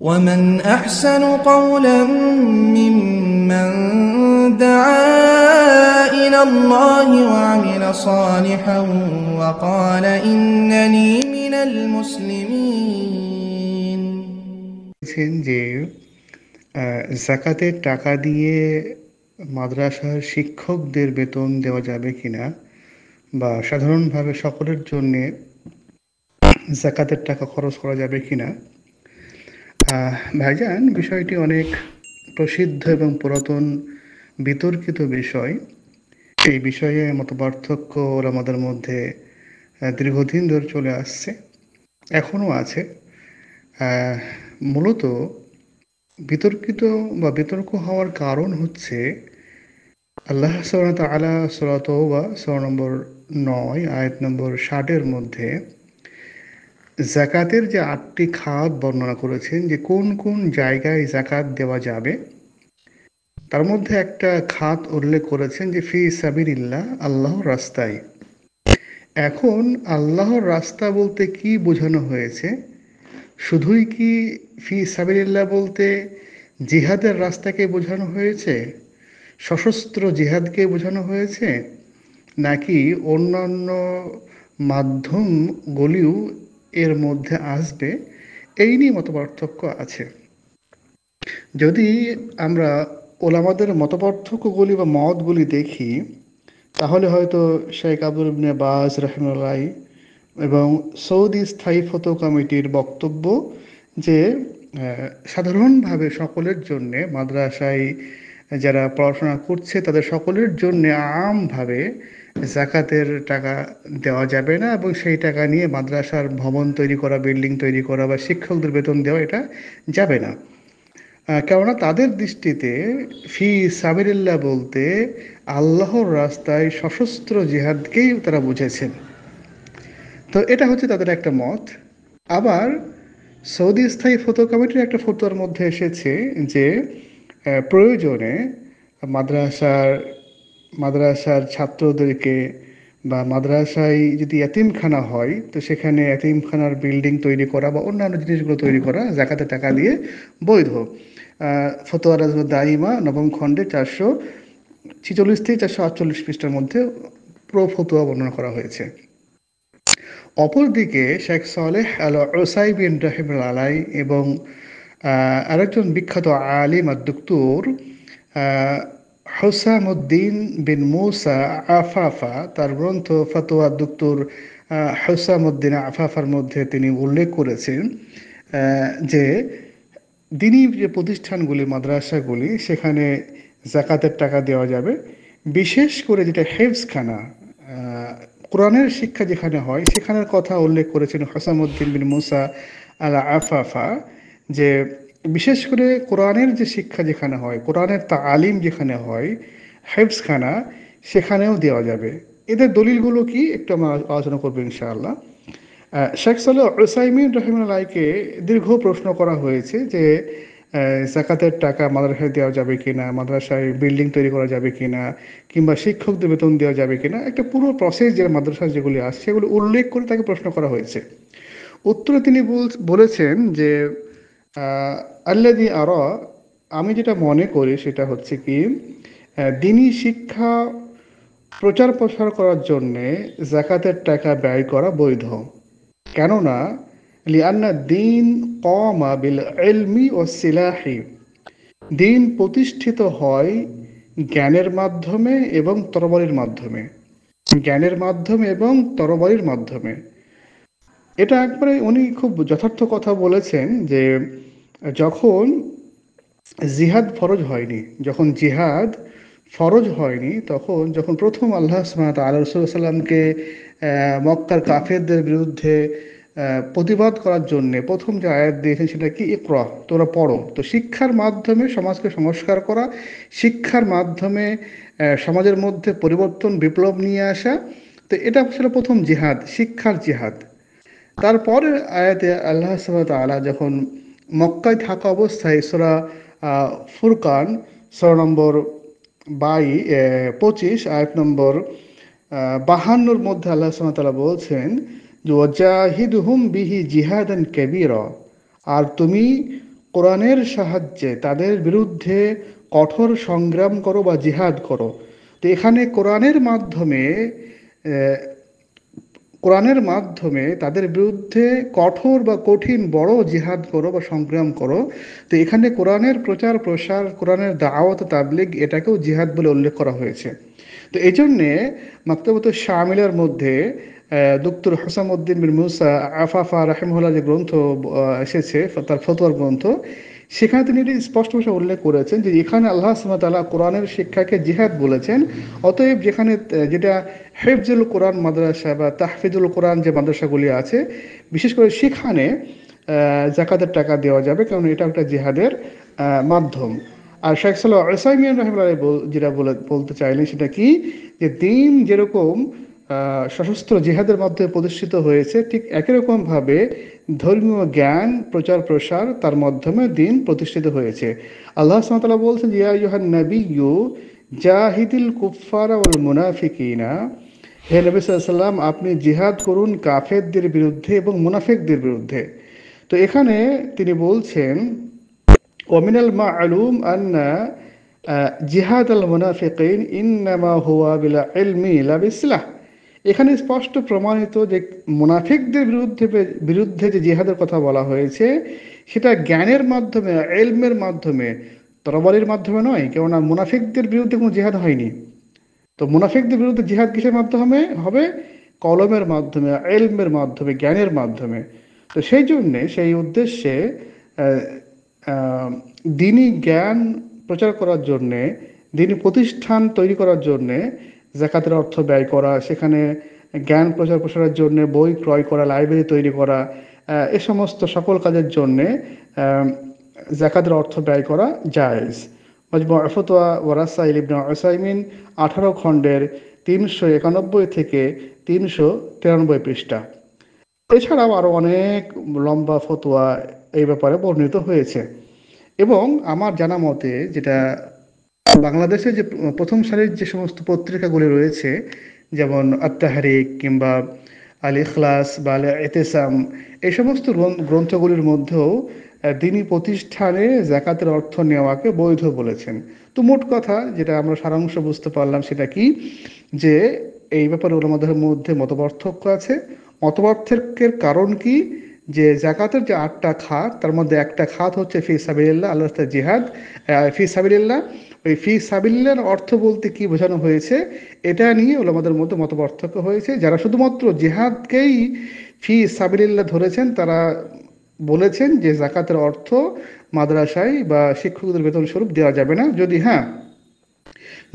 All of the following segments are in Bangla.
ومن أحسن قولا ممن دعا إلى الله وعمل صالحا وقال إنني من المسلمين যে জাকাতের টাকা দিয়ে মাদ্রাসার শিক্ষকদের বেতন দেওয়া যাবে কিনা বা সাধারণভাবে সকলের জন্যে জাকাতের টাকা খরচ করা যাবে কিনা ভাইজান বিষয়টি অনেক প্রসিদ্ধ এবং পুরাতন বিতর্কিত বিষয় এই বিষয়ে মতো পার্থক্য আমাদের মধ্যে দীর্ঘদিন ধরে চলে আসছে এখনও আছে মূলত বিতর্কিত বা বিতর্ক হওয়ার কারণ হচ্ছে আল্লাহ সরাত আলা সরাত বা সোয়া নম্বর নয় আয়াত নম্বর ষাটের মধ্যে জাকাতের যে আটটি খাত বর্ণনা করেছেন যে কোন কোন জায়গায় জাকাত দেওয়া যাবে তার মধ্যে একটা খাত উল্লেখ করেছেন যে ফি সাবিরিল্লাহ আল্লাহর রাস্তায় এখন আল্লাহর রাস্তা বলতে কি বোঝানো হয়েছে শুধুই কি ফি সাবিরিল্লাহ বলতে জিহাদের রাস্তাকে বোঝানো হয়েছে সশস্ত্র জিহাদকে বোঝানো হয়েছে নাকি অন্যান্য মাধ্যমগুলিও এর মধ্যে আসবে এই নিয়ে মত পার্থক্য আছে যদি আমরা ওলামাদের মত পার্থক্যগুলি বা মতগুলি দেখি তাহলে হয়তো শেখ আবুল ইবনে বাজ রহমুল্লাই এবং সৌদি স্থায়ী ফতো কমিটির বক্তব্য যে সাধারণভাবে সকলের জন্যে মাদ্রাসায় যারা পড়াশোনা করছে তাদের সকলের জন্যে আমভাবে জাকাতের টাকা দেওয়া যাবে না এবং সেই টাকা নিয়ে মাদ্রাসার ভবন তৈরি করা বিল্ডিং তৈরি করা বা শিক্ষকদের বেতন দেওয়া এটা যাবে না কেননা তাদের দৃষ্টিতে ফি সাবিরুল্লাহ বলতে আল্লাহর রাস্তায় সশস্ত্র জিহাদকেই তারা বুঝেছেন তো এটা হচ্ছে তাদের একটা মত আবার সৌদি স্থায়ী ফটো কমিটির একটা ফটোর মধ্যে এসেছে যে প্রয়োজনে মাদ্রাসার মাদ্রাসার ছাত্রদেরকে বা মাদ্রাসায় যদি এতিমখানা হয় তো সেখানে এতিমখানার বিল্ডিং তৈরি করা বা অন্যান্য জিনিসগুলো তৈরি করা জাকাতে টাকা দিয়ে বৈধ ফতোয়ার দাইমা নবম খণ্ডে চারশো ছিচল্লিশ থেকে চারশো আটচল্লিশ পৃষ্ঠার মধ্যে প্রো ফতুয়া বর্ণনা করা হয়েছে অপরদিকে শেখ সালেহ আল ওসাই বিন রাহিম আলাই এবং আরেকজন বিখ্যাত আলিম আর দুক্তুর হোসামুদ্দিন বিন মৌসা আফাফা তার গ্রন্থ ফাতোয়া দুক্তর হোসামুদ্দিন আফাফার মধ্যে তিনি উল্লেখ করেছেন যে দিনই যে প্রতিষ্ঠানগুলি মাদ্রাসাগুলি সেখানে জাকাতের টাকা দেওয়া যাবে বিশেষ করে যেটা হেফসখানা কোরআনের শিক্ষা যেখানে হয় সেখানের কথা উল্লেখ করেছেন হোসামুদ্দিন বিন মুসা আলা আফাফা যে বিশেষ করে কোরআনের যে শিক্ষা যেখানে হয় কোরআনের তা আলিম যেখানে হয় হেফসখানা সেখানেও দেওয়া যাবে এদের দলিলগুলো কি একটু আমরা আলোচনা করবো ইনশাআল্লাহ শেখ সাল ওসাইমিন রায়কে দীর্ঘ প্রশ্ন করা হয়েছে যে জাকাতের টাকা মাদ্রাসায় দেওয়া যাবে কিনা মাদ্রাসায় বিল্ডিং তৈরি করা যাবে কিনা কিংবা শিক্ষকদের বেতন দেওয়া যাবে কিনা একটা পুরো প্রসেস যে মাদ্রাসা যেগুলি আছে সেগুলো উল্লেখ করে তাকে প্রশ্ন করা হয়েছে উত্তরে তিনি বলেছেন যে আল্লাদি আর আমি যেটা মনে করি সেটা হচ্ছে কি দিনই শিক্ষা প্রচার প্রসার করার জন্যে জাকাতের টাকা ব্যয় করা বৈধ কেননা লিয়ান্না দিন কমা বিল এলমি ও সিলাহি দিন প্রতিষ্ঠিত হয় জ্ঞানের মাধ্যমে এবং তরবারির মাধ্যমে জ্ঞানের মাধ্যমে এবং তরবারির মাধ্যমে এটা একবারে উনি খুব যথার্থ কথা বলেছেন যে যখন জিহাদ ফরজ হয়নি যখন জিহাদ ফরজ হয়নি তখন যখন প্রথম আল্লাহ সুমাত আল্লাহ রসুলামকে মক্কার কাফেরদের বিরুদ্ধে প্রতিবাদ করার জন্য প্রথম যে আয়াত দিয়েছেন সেটা কি ইকরা তোরা পড়ো তো শিক্ষার মাধ্যমে সমাজকে সংস্কার করা শিক্ষার মাধ্যমে সমাজের মধ্যে পরিবর্তন বিপ্লব নিয়ে আসা তো এটা ছিল প্রথম জিহাদ শিক্ষার জিহাদ তারপরের আয়াতে আল্লাহ সালা যখন মক্কায় থাকা অবস্থায় সোরা ফুরকান সর নম্বর বাই পঁচিশ আয়াত নম্বর বাহান্নর মধ্যে আল্লাহ সালা বলছেন যে ওজাহিদ হুম বিহি জিহাদান কেবির আর তুমি কোরআনের সাহায্যে তাদের বিরুদ্ধে কঠোর সংগ্রাম করো বা জিহাদ করো তো এখানে কোরআনের মাধ্যমে কোরআনের মাধ্যমে তাদের বিরুদ্ধে কঠোর বা কঠিন বড় জিহাদ করো বা সংগ্রাম করো তো এখানে কোরআনের প্রচার প্রসার কোরআনের দাওয়াত তাবলিগ এটাকেও জিহাদ বলে উল্লেখ করা হয়েছে তো এই জন্যে মাক্তবত শামিলের মধ্যে দুক্তর হাসামউদ্দিন বিন মুসা আফাফা রাহেমুল্লাহ যে গ্রন্থ এসেছে তার ফতোয়ার গ্রন্থ সেখানে তিনি এটি স্পষ্ট ভাষা উল্লেখ করেছেন যে এখানে আল্লাহ সুমতাল্লাহ কোরআনের শিক্ষাকে জিহাদ বলেছেন অতএব যেখানে যেটা হেফজুল কোরআন মাদ্রাসা বা তাহফিজুল কোরআন যে মাদ্রাসাগুলি আছে বিশেষ করে সেখানে জাকাতের টাকা দেওয়া যাবে কারণ এটা একটা জিহাদের মাধ্যম আর শেখ সাল্লাহ আসাইমিয়ান রহমান যেটা বলতে চাইলেন সেটা কি যে দিন যেরকম সশস্ত্র জিহাদের মাধ্যমে প্রতিষ্ঠিত হয়েছে ঠিক একই রকমভাবে ধর্মীয় জ্ঞান প্রচার প্রসার তার মাধ্যমে দিন প্রতিষ্ঠিত হয়েছে আল্লাহ সাঁতালা বলছেন ইয়া ইহান নবী ইউ জাহিদুল কুফারা ওল মুনাফিকা হে নবী সাল্লাম আপনি জিহাদ করুন কাফেরদের বিরুদ্ধে এবং মুনাফেকদের বিরুদ্ধে তো এখানে তিনি বলছেন ওমিনাল মা আলুম আন্না জিহাদ আল মুনাফিক ইন্নামা হুয়া বিলা ইলমি লা বিসলাহ এখানে স্পষ্ট প্রমাণিত যে মোনাফিকদের বিরুদ্ধে বিরুদ্ধে যে জিহাদের কথা বলা হয়েছে সেটা জ্ঞানের মাধ্যমে এলমের মাধ্যমে তরবারির মাধ্যমে নয় কেননা মুনাফিকদের বিরুদ্ধে কোনো জেহাদ হয়নি তো মুনাফিকদের বিরুদ্ধে জেহাদ কিসের মাধ্যমে হবে কলমের মাধ্যমে এলমের মাধ্যমে জ্ঞানের মাধ্যমে তো সেই জন্যে সেই উদ্দেশ্যে দিনই জ্ঞান প্রচার করার জন্যে দিনই প্রতিষ্ঠান তৈরি করার জন্যে জাকাতের অর্থ ব্যয় করা সেখানে জ্ঞান প্রচার প্রসারের জন্য বই ক্রয় করা লাইব্রেরি তৈরি করা এ সমস্ত সকল কাজের জন্যে জাকাতের অর্থ ব্যয় করা জায়েজ মজমু ফতোয়া ওয়ারাসা ইবনে ওসাইমিন আঠারো খণ্ডের তিনশো একানব্বই থেকে তিনশো তিরানব্বই পৃষ্ঠা এছাড়াও আরও অনেক লম্বা ফতোয়া এই ব্যাপারে বর্ণিত হয়েছে এবং আমার জানা মতে যেটা বাংলাদেশে যে প্রথম সারির যে সমস্ত পত্রিকাগুলি রয়েছে যেমন আত্মাহারিক কিংবা আল ইখলাস বা আল এতেসাম এই সমস্ত গ্রন্থগুলির মধ্যেও তিনি প্রতিষ্ঠানে জাকাতের অর্থ নেওয়াকে বৈধ বলেছেন তো মোট কথা যেটা আমরা সারাংশ বুঝতে পারলাম সেটা কি যে এই ব্যাপারে ওলামাদের মধ্যে মতপার্থক্য আছে মতপার্থক্যের কারণ কি যে জাকাতের যে আটটা খাত তার মধ্যে একটা খাত হচ্ছে ফি সাবিল্লাহ আল্লাহ জিহাদ ফি সাবিল্লাহ ওই ফি সাবিল্লার অর্থ বলতে কি বোঝানো হয়েছে এটা নিয়ে ওলামাদের মধ্যে মত পার্থক্য হয়েছে যারা শুধুমাত্র জেহাদকেই ফি সাবিল্লা ধরেছেন তারা বলেছেন যে জাকাতের অর্থ মাদ্রাসায় বা শিক্ষকদের বেতন স্বরূপ দেওয়া যাবে না যদি হ্যাঁ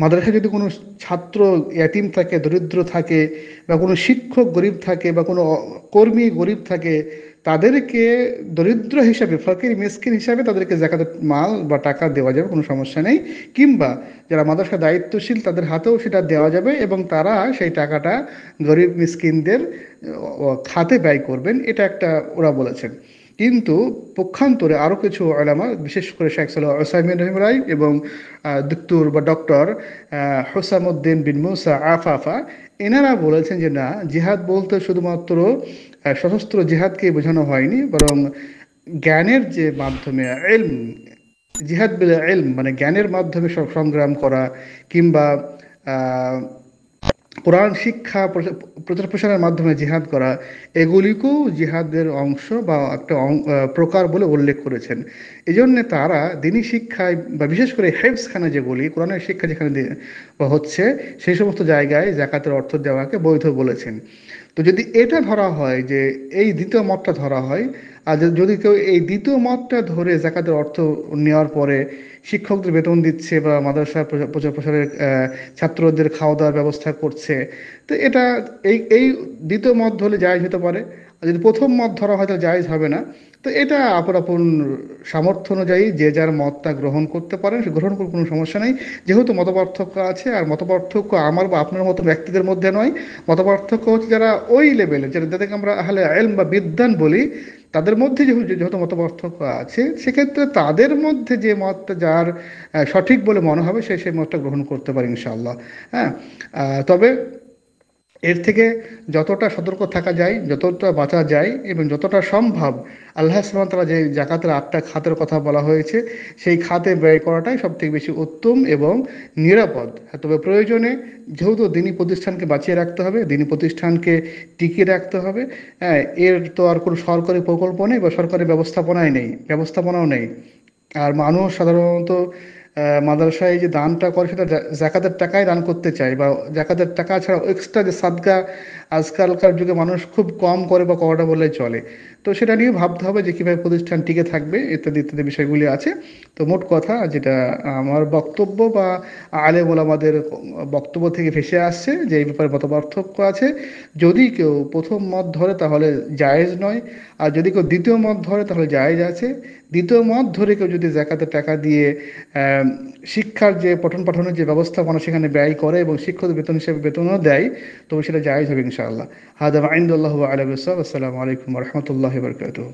মাদ্রাসায় যদি কোনো ছাত্র এটিম থাকে দরিদ্র থাকে বা কোনো শিক্ষক গরিব থাকে বা কোনো কর্মী গরিব থাকে তাদেরকে দরিদ্র হিসাবে ফকির মিসকিন হিসাবে তাদেরকে জাকাতের মাল বা টাকা দেওয়া যাবে কোনো সমস্যা নেই কিংবা যারা মাদ্রাসা দায়িত্বশীল তাদের হাতেও সেটা দেওয়া যাবে এবং তারা সেই টাকাটা গরিব মিসকিনদের খাতে ব্যয় করবেন এটা একটা ওরা বলেছেন কিন্তু পক্ষান্তরে আরও কিছু আলামা বিশেষ করে শেখ সাল ওসাইমিন রায় এবং দুক্তুর বা ডক্টর হোসামুদ্দিন বিন মুসা আফাফা এনারা বলেছেন যে না জিহাদ বলতে শুধুমাত্র সশস্ত্র জিহাদকে বোঝানো হয়নি বরং জ্ঞানের যে মাধ্যমে এলম জিহাদ বিল এলম মানে জ্ঞানের মাধ্যমে সংগ্রাম করা কিংবা কোরআন শিক্ষা প্রচার প্রসারের মাধ্যমে জিহাদ করা এগুলিকেও জিহাদের অংশ বা একটা প্রকার বলে উল্লেখ করেছেন এই জন্যে তারা দিনই শিক্ষায় বা বিশেষ করে হেফসখানে যেগুলি কোরআনের শিক্ষা যেখানে হচ্ছে সেই সমস্ত জায়গায় জাকাতের অর্থ দেওয়াকে বৈধ বলেছেন তো যদি এটা ধরা হয় যে এই দ্বিতীয় মতটা ধরা হয় আর যদি কেউ এই দ্বিতীয় মতটা ধরে জাকাতের অর্থ নেওয়ার পরে শিক্ষকদের বেতন দিচ্ছে বা মাদ্রাসা প্রচার প্রসারের ছাত্রদের খাওয়া দাওয়ার ব্যবস্থা করছে তো এটা এই এই দ্বিতীয় মত ধরলে জায়জ হতে পারে আর যদি প্রথম মত ধরা হয়তো জায়জ হবে না তো এটা আপন আপন সামর্থ্য অনুযায়ী যে যার মতটা গ্রহণ করতে পারেন গ্রহণ করার কোনো সমস্যা নেই যেহেতু মতপার্থক্য আছে আর মতপার্থক্য আমার বা আপনার মতো ব্যক্তিদের মধ্যে নয় মতপার্থক্য হচ্ছে যারা ওই লেভেলে যারা যাদেরকে আমরা আহলে এলম বা বিদ্যান বলি তাদের মধ্যে যেহেতু মত পার্থক্য আছে সেক্ষেত্রে তাদের মধ্যে যে মতটা যার সঠিক বলে মনে হবে সে সেই মতটা গ্রহণ করতে পারে ইনশাল্লাহ হ্যাঁ তবে এর থেকে যতটা সতর্ক থাকা যায় যতটা বাঁচা যায় এবং যতটা সম্ভব আল্লাহ সালামতলা যে জাকাতের আটটা খাতের কথা বলা হয়েছে সেই খাতে ব্যয় করাটাই সবথেকে বেশি উত্তম এবং নিরাপদ হ্যাঁ, তবে প্রয়োজনে যেহেতু দিনী প্রতিষ্ঠানকে বাঁচিয়ে রাখতে হবে দিনী প্রতিষ্ঠানকে টিকিয়ে রাখতে হবে হ্যাঁ এর তো আর কোনো সরকারি প্রকল্প নেই বা সরকারি ব্যবস্থাপনায় নেই ব্যবস্থাপনাও নেই আর মানুষ সাধারণত মাদ্রাসায় যে দানটা করে সেটা জাকাতের টাকায় দান করতে চায় বা জাকাতের টাকা ছাড়া এক্সট্রা যে সাদকা আজকালকার যুগে মানুষ খুব কম করে বা কটা বলে চলে তো সেটা নিয়ে ভাবতে হবে যে কীভাবে প্রতিষ্ঠান টিকে থাকবে ইত্যাদি ইত্যাদি বিষয়গুলি আছে তো মোট কথা যেটা আমার বক্তব্য বা আলে আমাদের বক্তব্য থেকে ভেসে আসছে যে এই ব্যাপারে মত পার্থক্য আছে যদি কেউ প্রথম মত ধরে তাহলে জায়েজ নয় আর যদি কেউ দ্বিতীয় মত ধরে তাহলে জায়েজ আছে দ্বিতীয় মত ধরে কেউ যদি জাকাতে টাকা দিয়ে শিক্ষার যে পঠন পাঠনের যে ব্যবস্থাপনা সেখানে ব্যয় করে এবং শিক্ষক বেতন হিসেবে বেতনও দেয় তবে সেটা জায়েজ হবে ইনশাল شاء الله هذا ما عند الله وعلى بصر السلام عليكم ورحمة الله وبركاته